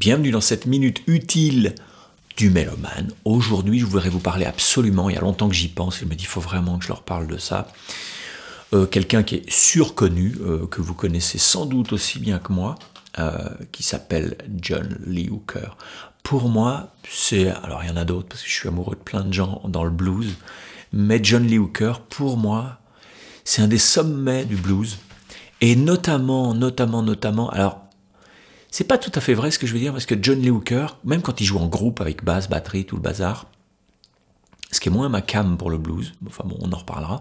Bienvenue dans cette minute utile du mélomane. Aujourd'hui, je voudrais vous parler absolument, il y a longtemps que j'y pense, Il me dit il faut vraiment que je leur parle de ça. Euh, quelqu'un qui est surconnu, euh, que vous connaissez sans doute aussi bien que moi, euh, qui s'appelle John Lee Hooker. Pour moi, c'est. Alors, il y en a d'autres, parce que je suis amoureux de plein de gens dans le blues, mais John Lee Hooker, pour moi, c'est un des sommets du blues. Et notamment, notamment, notamment, alors c'est pas tout à fait vrai ce que je veux dire parce que John Lee Hooker, même quand il joue en groupe avec basse, batterie, tout le bazar, ce qui est moins ma cam pour le blues, enfin bon, on en reparlera.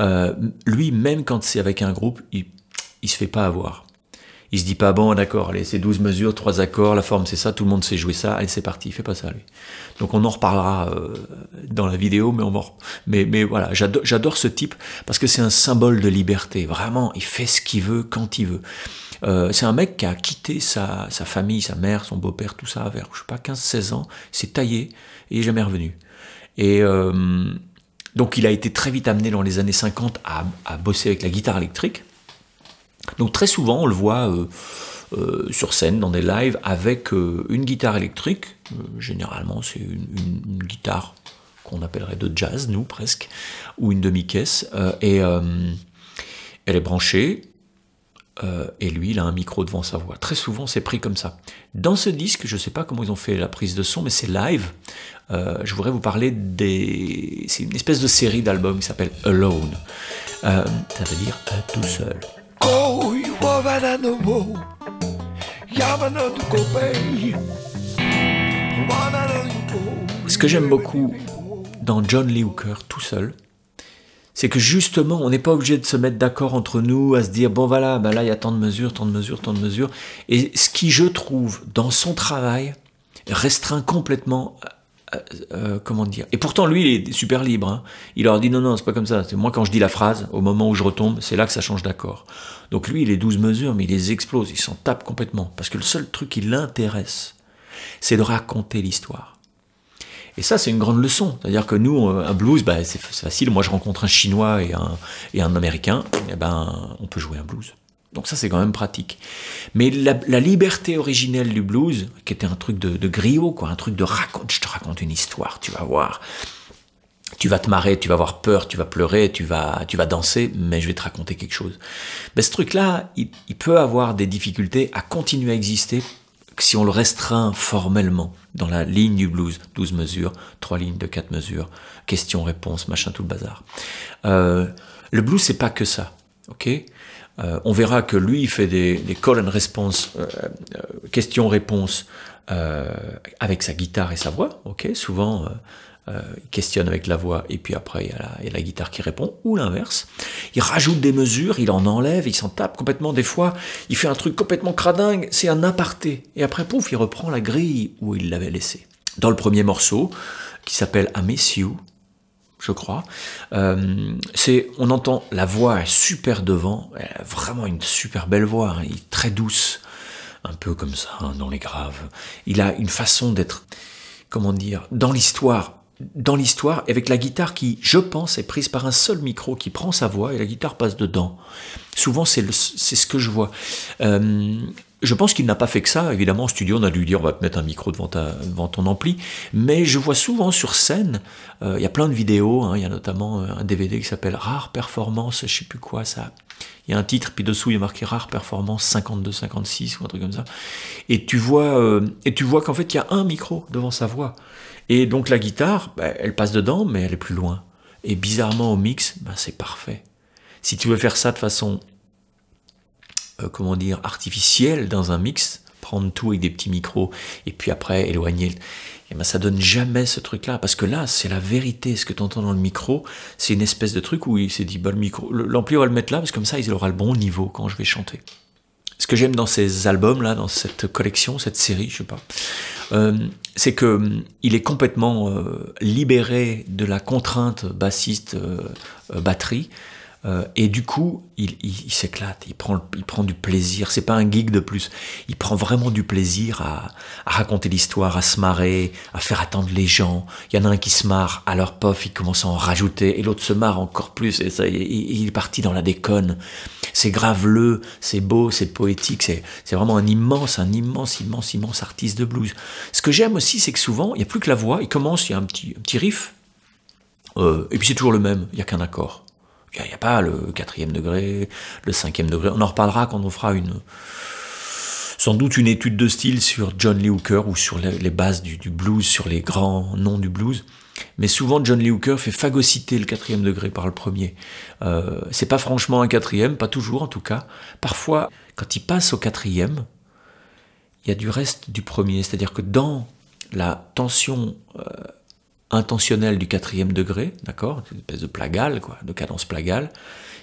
Euh, lui, même quand c'est avec un groupe, il, il se fait pas avoir. Il se dit pas, bon, d'accord, allez, c'est 12 mesures, 3 accords, la forme c'est ça, tout le monde sait jouer ça, allez, c'est parti, il fait pas ça, lui. Donc on en reparlera euh, dans la vidéo, mais, on va. mais, mais voilà, j'adore ce type parce que c'est un symbole de liberté. Vraiment, il fait ce qu'il veut quand il veut. Euh, c'est un mec qui a quitté sa, famille, sa mère, son beau-père, tout ça, vers, je sais pas, 15-16 ans, s'est taillé et il jamais revenu. Et euh, donc il a été très vite amené dans les années 50 à, bosser avec la guitare électrique. Donc très souvent, on le voit euh, sur scène, dans des lives, avec une guitare électrique. généralement, c'est une, une, guitare qu'on appellerait de jazz, nous presque, ou une demi-caisse. et elle est branchée, euh, et lui, il a un micro devant sa voix. Très souvent, c'est pris comme ça. Dans ce disque, je ne sais pas comment ils ont fait la prise de son, mais c'est live. Euh, je voudrais vous parler des. C'est une espèce de série d'albums qui s'appelle Alone. Euh, ça veut dire tout seul. Ce que j'aime beaucoup dans John Lee Hooker tout seul, c'est que justement, on n'est pas obligé de se mettre d'accord entre nous, à se dire, bon voilà, bah là, il y a tant de mesures, tant de mesures, tant de mesures. Et ce qui, je trouve, dans son travail, restreint complètement euh, euh, comment dire Et pourtant, lui, il est super libre. Hein. Il leur dit non, non, c'est pas comme ça. C'est moi quand je dis la phrase, au moment où je retombe, c'est là que ça change d'accord. Donc lui, il est douze mesures, mais il les explose, il s'en tape complètement. Parce que le seul truc qui l'intéresse, c'est de raconter l'histoire. Et ça, c'est une grande leçon. C'est-à-dire que nous, euh, un blues, bah, c'est facile. Moi, je rencontre un Chinois et un, Américain, et eh ben, on peut jouer un blues. Donc ça, c'est quand même pratique. Mais la, liberté originelle du blues, qui était un truc de, griot, quoi, un truc de raconte, je te raconte une histoire, tu vas voir. Tu vas te marrer, tu vas avoir peur, tu vas pleurer, tu vas, tu vas danser, mais je vais te raconter quelque chose. mais ben, ce truc-là, il peut avoir des difficultés à continuer à exister si on le restreint formellement dans la ligne du blues, 12 mesures, 3 lignes de 4 mesures, questions-réponses, machin, tout le bazar. Euh, le blues, c'est pas que ça, ok euh, On verra que lui, il fait des, des call and response, euh, question-réponse, avec sa guitare et sa voix, ok Souvent euh, questionne avec la voix et puis après il y a la, guitare qui répond, ou l'inverse. Il rajoute des mesures, il en enlève, il s'en tape complètement. Des fois, il fait un truc complètement cradingue, c'est un aparté. Et après, pouf, il reprend la grille où il l'avait laissé Dans le premier morceau, qui s'appelle A Miss je crois. Euh, c'est, on entend la voix super devant, elle a vraiment une super belle voix, hein, très douce, un peu comme ça hein, dans les graves. Il a une façon d'être, comment dire, dans l'histoire dans l'histoire avec la guitare qui, je pense, est prise par un seul micro qui prend sa voix et la guitare passe dedans. Souvent, c'est ce que je vois. Euh, je pense qu'il n'a pas fait que ça. Évidemment, en studio, on a dû lui dire on va te mettre un micro devant, devant ton ampli. Mais je vois souvent sur scène, euh, il y a plein de vidéos. Hein. il y a notamment euh, un DVD qui s'appelle Rare Performance, je sais plus quoi ça. Il y a un titre, puis dessous il y a marqué Rare Performance 52-56 ou un truc comme ça. Et tu vois, euh, et tu vois qu'en fait, il y a un micro devant sa voix. Et donc la guitare, bah, elle passe dedans, mais elle est plus loin. Et bizarrement, au mix, ben c'est parfait. Si tu veux faire ça de façon euh, comment dire, artificiel dans un mix, prendre tout avec des petits micros et puis après éloigner. Et eh ben ça donne jamais ce truc-là parce que là c'est la vérité. Ce que tu entends dans le micro, c'est une espèce de truc où il s'est dit bah micro, l'ampli on va le mettre là parce que comme ça il aura le bon niveau quand je vais chanter. Ce que j'aime dans ces albums là, dans cette collection, cette série, je sais pas, euh, c'est que euh, est complètement libéré de la contrainte bassiste batterie euh, et du coup, il, s'éclate, il prend, il prend du plaisir. C'est pas un geek de plus. Il prend vraiment du plaisir à, raconter l'histoire, à se marrer, à faire attendre les gens. Il y en a un qui se marre, alors pof, il commence à en rajouter, et l'autre se marre encore plus. Et ça, il, est parti dans la déconne. C'est graveleux, c'est beau, c'est poétique. C'est vraiment un immense, un immense, immense, immense artiste de blues. Ce que j'aime aussi, c'est que souvent, il n'y a plus que la voix. Il commence, il y a un petit, un petit riff. Euh, et puis c'est toujours le même, il n'y a qu'un accord. Il n'y a, pas le quatrième degré, le cinquième degré. On en reparlera quand on fera une, sans doute une étude de style sur John Lee Hooker ou sur les bases du, blues, sur les grands noms du blues. Mais souvent, John Lee Hooker fait phagocyter le quatrième degré par le premier. Euh, c'est pas franchement un quatrième, pas toujours en tout cas. Parfois, quand il passe au quatrième, il y a du reste du premier. C'est-à-dire que dans la tension euh, intentionnel du quatrième degré, d'accord Une espèce de plagale, quoi, de cadence plagale.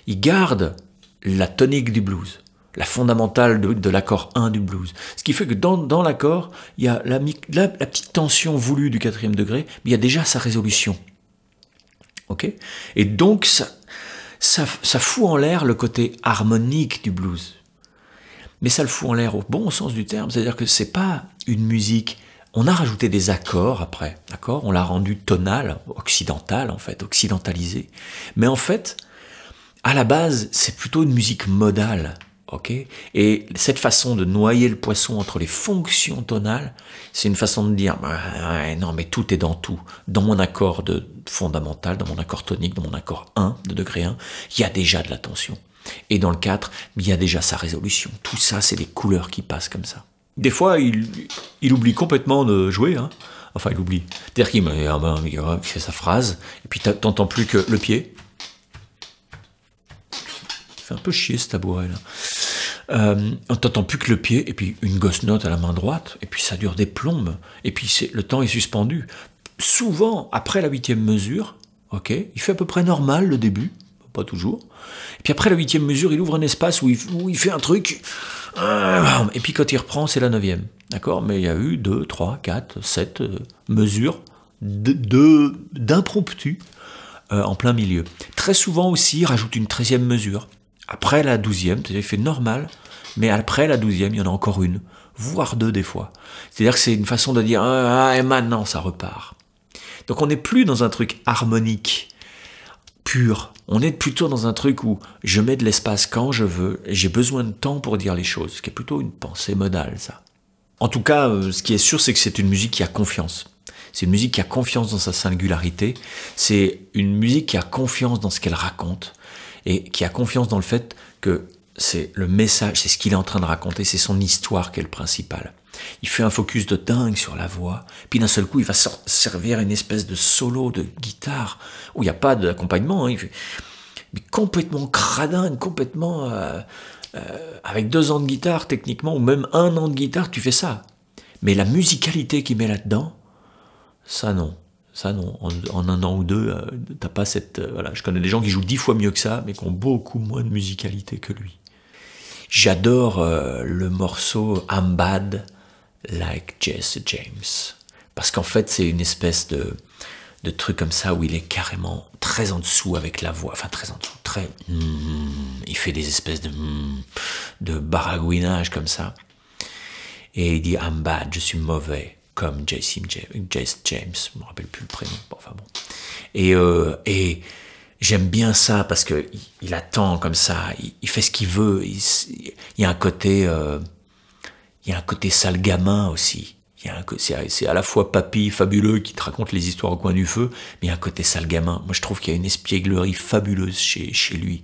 Il garde la tonique du blues, la fondamentale de, l'accord 1 du blues. Ce qui fait que dans, l'accord, il y a la, la, petite tension voulue du quatrième degré, mais il y a déjà sa résolution. ok Et donc, ça, ça, fout en l'air le côté harmonique du blues. Mais ça le fout en l'air au bon sens du terme, c'est-à-dire que c'est pas une musique on a rajouté des accords après, d'accord On l'a rendu tonal, occidental en fait, occidentalisé. Mais en fait, à la base, c'est plutôt une musique modale, ok Et cette façon de noyer le poisson entre les fonctions tonales, c'est une façon de dire bah, non, mais tout est dans tout. Dans mon accord de fondamental, dans mon accord tonique, dans mon accord 1, de degré 1, il y a déjà de la tension. Et dans le 4, il y a déjà sa résolution. Tout ça, c'est des couleurs qui passent comme ça. Des fois, il, oublie complètement de jouer. Hein. Enfin, il oublie. C'est-à-dire eh, qu'il ah ben, fait sa phrase, et puis t'entends plus que le pied. Fait un peu chier ce tabouret là. Euh, on t'entend plus que le pied, et puis une gosse note à la main droite, et puis ça dure des plombes, et puis le temps est suspendu. Souvent, après la huitième mesure, ok, il fait à peu près normal le début, pas toujours. Et puis après la huitième mesure, il ouvre un espace où il, fait un truc, euh, et puis quand il reprend, c'est la neuvième. D'accord Mais il y a eu deux, trois, quatre, sept euh, mesures d'impromptu de, euh, en plein milieu. Très souvent aussi, il rajoute une treizième mesure. Après la douzième, c'est fait normal, mais après la douzième, il y en a encore une, voire deux des fois. C'est-à-dire que c'est une façon de dire ah, et maintenant ça repart. Donc on n'est plus dans un truc harmonique pur. On est plutôt dans un truc où je mets de l'espace quand je veux, j'ai besoin de temps pour dire les choses, ce qui est plutôt une pensée modale, ça. En tout cas, euh, ce qui est sûr, c'est que c'est une musique qui a confiance. C'est une musique qui a confiance dans sa singularité, c'est une musique qui a confiance dans ce qu'elle raconte, et qui a confiance dans le fait que c'est le message, c'est ce qu'il est en train de raconter, c'est son histoire qui est le principal. Il fait un focus de dingue sur la voix, puis d'un seul coup, il va servir une espèce de solo de guitare où il n'y a pas d'accompagnement. Hein, mais complètement cradin, complètement. Euh, euh, avec deux ans de guitare, techniquement, ou même un an de guitare, tu fais ça. Mais la musicalité qu'il met là-dedans, ça non. Ça non. En, un an ou deux, tu euh, t'as pas cette. voilà. Je connais des gens qui jouent dix fois mieux que ça, mais qui ont beaucoup moins de musicalité que lui. J'adore le morceau Ambad like Jesse James. Parce qu'en fait, c'est une espèce de, de truc comme ça où il est carrément très en dessous avec la voix, enfin très en dessous, très. Mm, il fait des espèces de, mm, de baragouinage comme ça. Et il dit I'm bad, je suis mauvais, comme Jesse James, James je me rappelle plus le prénom, enfin bon. Et, euh, et j'aime bien ça parce que il, attend comme ça, il, fait ce qu'il veut, il, y a un côté. Euh, il y a un côté sale gamin aussi. Il c'est à la fois papy fabuleux qui te raconte les histoires au coin du feu, mais il y a un côté sale gamin. Moi, je trouve qu'il y a une espièglerie fabuleuse chez, chez lui.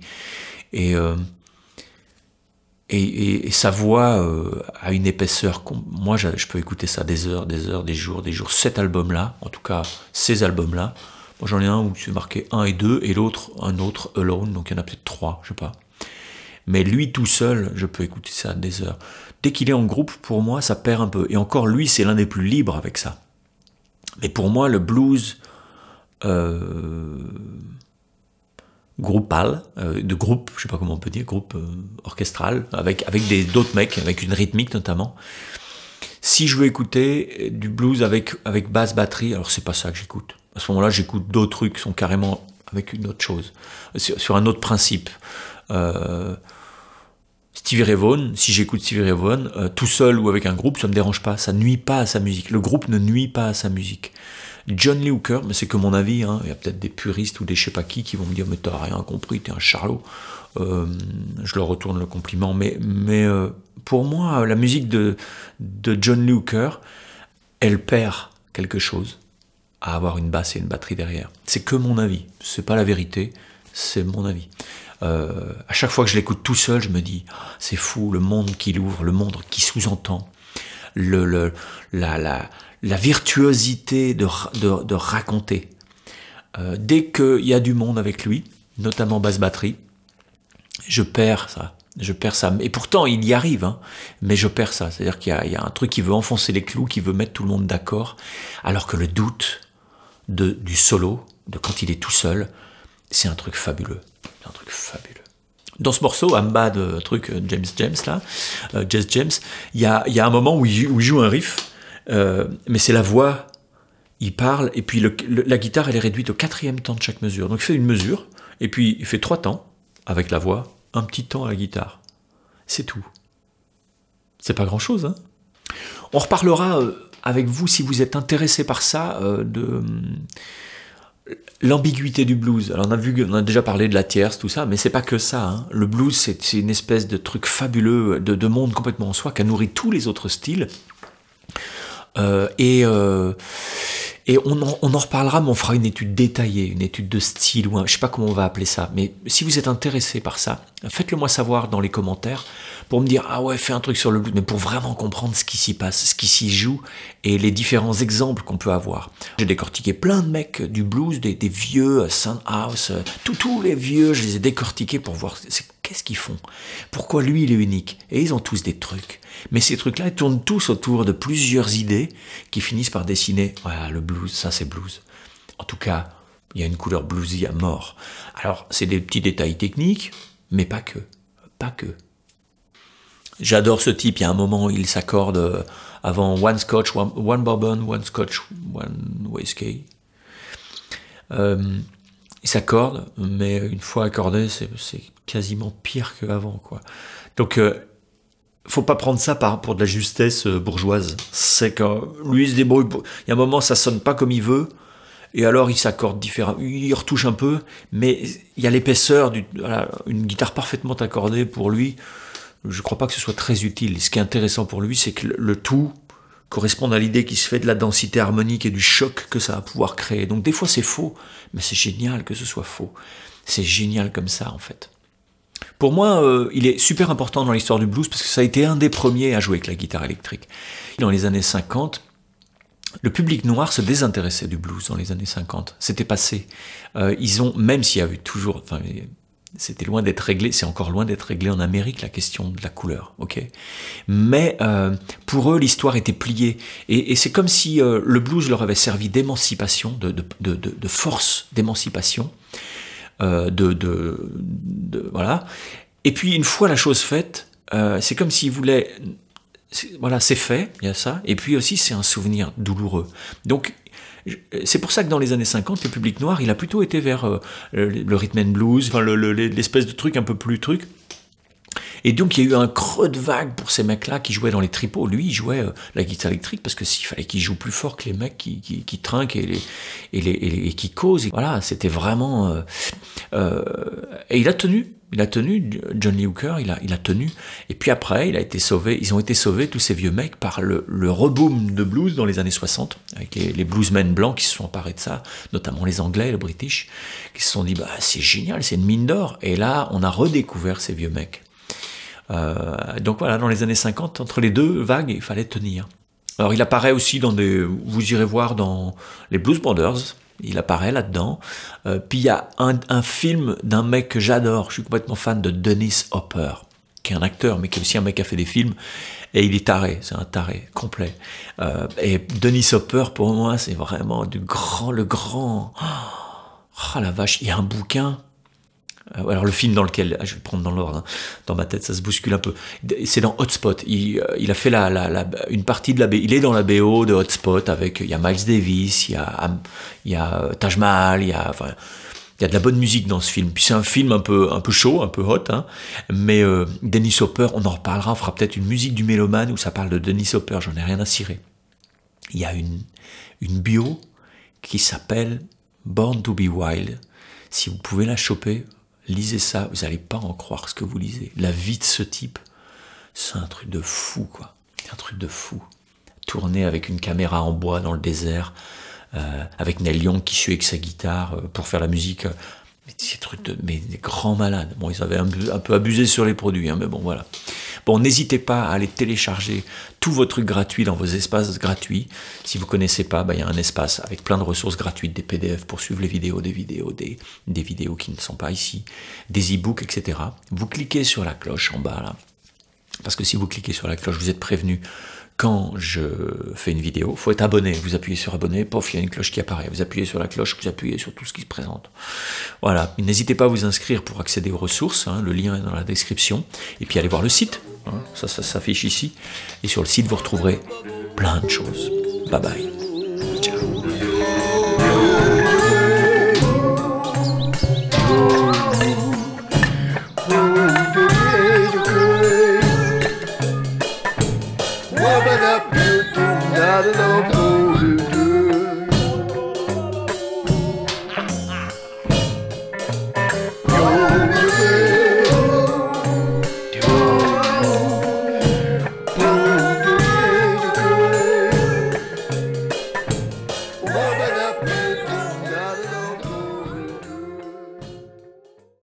Et, euh, et, sa voix euh, a une épaisseur. Moi, je, peux écouter ça des heures, des heures, des jours, des jours. Cet album-là, en tout cas, ces albums-là. Moi, j'en ai un où c'est marqué 1 et 2, et l'autre, un autre, Alone. Donc, il y en a peut-être 3, je sais pas. Mais lui tout seul, je peux écouter ça des heures. Dès qu'il est en groupe, pour moi, ça perd un peu. Et encore, lui, c'est l'un des plus libres avec ça. Mais pour moi, le blues euh, groupal, euh, de groupe, je sais pas comment on peut dire, groupe euh, orchestral, avec, avec d'autres mecs, avec une rythmique notamment. Si je veux écouter euh, du blues avec, avec basse batterie, alors c'est pas ça que j'écoute. À ce moment-là, j'écoute d'autres trucs qui sont carrément avec une autre chose, sur, un autre principe. Euh, Stevie Ray si j'écoute Stevie Ray euh, tout seul ou avec un groupe, ça me dérange pas, ça nuit pas à sa musique. Le groupe ne nuit pas à sa musique. John Lee Hooker, mais c'est que mon avis, hein, il y a peut-être des puristes ou des je sais pas qui qui vont me dire mais t'as rien compris, t'es un charlot. Euh, je leur retourne le compliment, mais, mais euh, pour moi, la musique de, de John Lee Hooker, elle perd quelque chose à avoir une basse et une batterie derrière. C'est que mon avis, c'est pas la vérité, c'est mon avis. Euh, à chaque fois que je l'écoute tout seul, je me dis, ah, c'est fou, le monde qu'il ouvre, le monde qui sous-entend, la, virtuosité de, raconter. Euh, dès qu'il y a du monde avec lui, notamment basse batterie, je perds ça. Je perds ça. Et pourtant, il y arrive, hein. mais je perds ça. C'est-à-dire qu'il y, a un truc qui veut enfoncer les clous, qui veut mettre tout le monde d'accord, alors que le doute du solo, de quand il est tout seul, c'est un truc fabuleux un truc fabuleux. Dans ce morceau, Amba de truc euh, James James, là, euh, Jazz James, il y a, un moment où il, joue un riff, euh, mais c'est la voix, il parle, et puis la guitare, elle est réduite au quatrième temps de chaque mesure. Donc il fait une mesure, et puis il fait trois temps avec la voix, un petit temps à la guitare. C'est tout. C'est pas grand chose, hein. On reparlera avec vous si vous êtes intéressé par ça de. Hum, l'ambiguïté du blues. Alors on a vu, on a déjà parlé de la tierce, tout ça, mais c'est pas que ça. Hein. Le blues, c'est une espèce de truc fabuleux, de, monde complètement en soi, qui a nourri tous les autres styles. Euh, et euh, et on, en, on en reparlera, mais on fera une étude détaillée, une étude de style, ou je sais pas comment on va appeler ça. Mais si vous êtes intéressé par ça, faites-le moi savoir dans les commentaires pour me dire ah ouais fais un truc sur le blues, mais pour vraiment comprendre ce qui s'y passe, ce qui s'y joue et les différents exemples qu'on peut avoir. J'ai décortiqué plein de mecs du blues, des, des vieux euh, house euh, tous les vieux, je les ai décortiqués pour voir qu'est-ce qu'ils font, pourquoi lui il est unique. Et ils ont tous des trucs, mais ces trucs-là tournent tous autour de plusieurs idées qui finissent par dessiner voilà le blues, ça c'est blues. En tout cas, il y a une couleur bluesy à mort. Alors, c'est des petits détails techniques, mais pas que. Pas que. J'adore ce type. Il y a un moment où il s'accorde euh, avant One Scotch, One, Bourbon, One Scotch, One Whiskey. Euh, il s'accorde, mais une fois accordé, c'est quasiment pire qu'avant. Donc, ne euh, faut pas prendre ça pour de la justesse bourgeoise. C'est que lui il se débrouille. Il y a un moment, ça sonne pas comme il veut. Et alors, il s'accorde différemment. Il retouche un peu, mais il y a l'épaisseur d'une guitare parfaitement accordée pour lui je ne crois pas que ce soit très utile. Ce qui est intéressant pour lui, c'est que le tout correspond à l'idée qui se fait de la densité harmonique et du choc que ça va pouvoir créer. Donc des fois c'est faux, mais c'est génial que ce soit faux. C'est génial comme ça en fait. Pour moi, euh, il est super important dans l'histoire du blues parce que ça a été un des premiers à jouer avec la guitare électrique. Dans les années 50, le public noir se désintéressait du blues dans les années 50. C'était passé. Euh, ils ont, même s'il y a eu toujours, enfin, c'était loin d'être réglé, c'est encore loin d'être réglé en Amérique la question de la couleur, ok Mais euh, pour eux, l'histoire était pliée. Et, c'est comme si euh, le blues leur avait servi d'émancipation, de, force d'émancipation. Euh, de, voilà. Et puis, une fois la chose faite, c'est comme s'ils voulaient voilà, c'est fait, il y a ça. Et puis aussi, c'est un souvenir douloureux. Donc, euh, c'est pour ça que dans les années 50, le public noir, il a plutôt été vers euh, le rhythm and blues, enfin l'espèce de truc un peu plus truc. Et donc, il y a eu un creux de vague pour ces mecs-là qui jouaient dans les tripots. Lui, il jouait euh, la guitare électrique parce que s'il fallait qu'il joue plus fort que les mecs qui, trinquent et, les, et, les, et, qui causent. voilà, c'était vraiment. Euh, euh, et il a tenu. Il a tenu, John Lee Hooker, il a, il a tenu. Et puis après, il a été sauvé, ils ont été sauvés, tous ces vieux mecs, par le, le reboom de blues dans les années 60, avec les, bluesmen blancs qui se sont emparés de ça, notamment les Anglais, les British, qui se sont dit, bah, c'est génial, c'est une mine d'or. Et là, on a redécouvert ces vieux mecs. Euh, donc voilà, dans les années 50, entre les deux vagues, il fallait tenir. Alors il apparaît aussi dans des... Vous irez voir dans les Blues Brothers, il apparaît là-dedans. Euh, puis il y a un, film d'un mec que j'adore, je suis complètement fan de Dennis Hopper, qui est un acteur, mais qui est aussi un mec qui a fait des films, et il est taré, c'est un taré complet. Euh, et Dennis Hopper, pour moi, c'est vraiment du grand, le grand... Oh, oh la vache, il y a un bouquin euh, alors le film dans lequel, ah, je vais prendre dans l'ordre, hein. dans ma tête, ça se bouscule un peu. C'est dans Hotspot. Il, euh, il a fait la, la, une partie de la il est dans la BO de Hotspot avec il y a Miles Davis, il y a, il y a euh, Taj Mahal, il y a il a de la bonne musique dans ce film. Puis c'est un film un peu, un peu chaud, un peu hot, hein. mais Dennis Hopper, on en reparlera, on fera peut-être une musique du mélomane où ça parle de Dennis Hopper, j'en ai rien à cirer. Il y a une, une bio qui s'appelle Born to be Wild. Si vous pouvez la choper, Lisez ça, vous n'allez pas en croire ce que vous lisez. La vie de ce type, c'est un truc de fou, quoi. Un truc de fou. Tourner avec une caméra en bois dans le désert, euh, avec Neil qui suit avec sa guitare euh, pour faire la musique. Euh, mais ces trucs de mais des grands malades. Bon, ils avaient un, un peu abusé sur les produits, hein, mais bon, voilà. Bon, n'hésitez pas à aller télécharger tous vos trucs gratuits dans vos espaces gratuits. Si vous connaissez pas, bah, il y a un espace avec plein de ressources gratuites, des PDF pour suivre les vidéos, des vidéos, des, des vidéos qui ne sont pas ici, des e-books, etc. Vous cliquez sur la cloche en bas là. Parce que si vous cliquez sur la cloche, vous êtes prévenu quand je fais une vidéo, faut être abonné. Vous appuyez sur abonné, pof, il y a une cloche qui apparaît. Vous appuyez sur la cloche, vous appuyez sur tout ce qui se présente. Voilà. N'hésitez pas à vous inscrire pour accéder aux ressources. Hein. le lien est dans la description. Et puis allez voir le site. Hein. ça, ça s'affiche ici. Et sur le site, vous retrouverez plein de choses. Bye bye.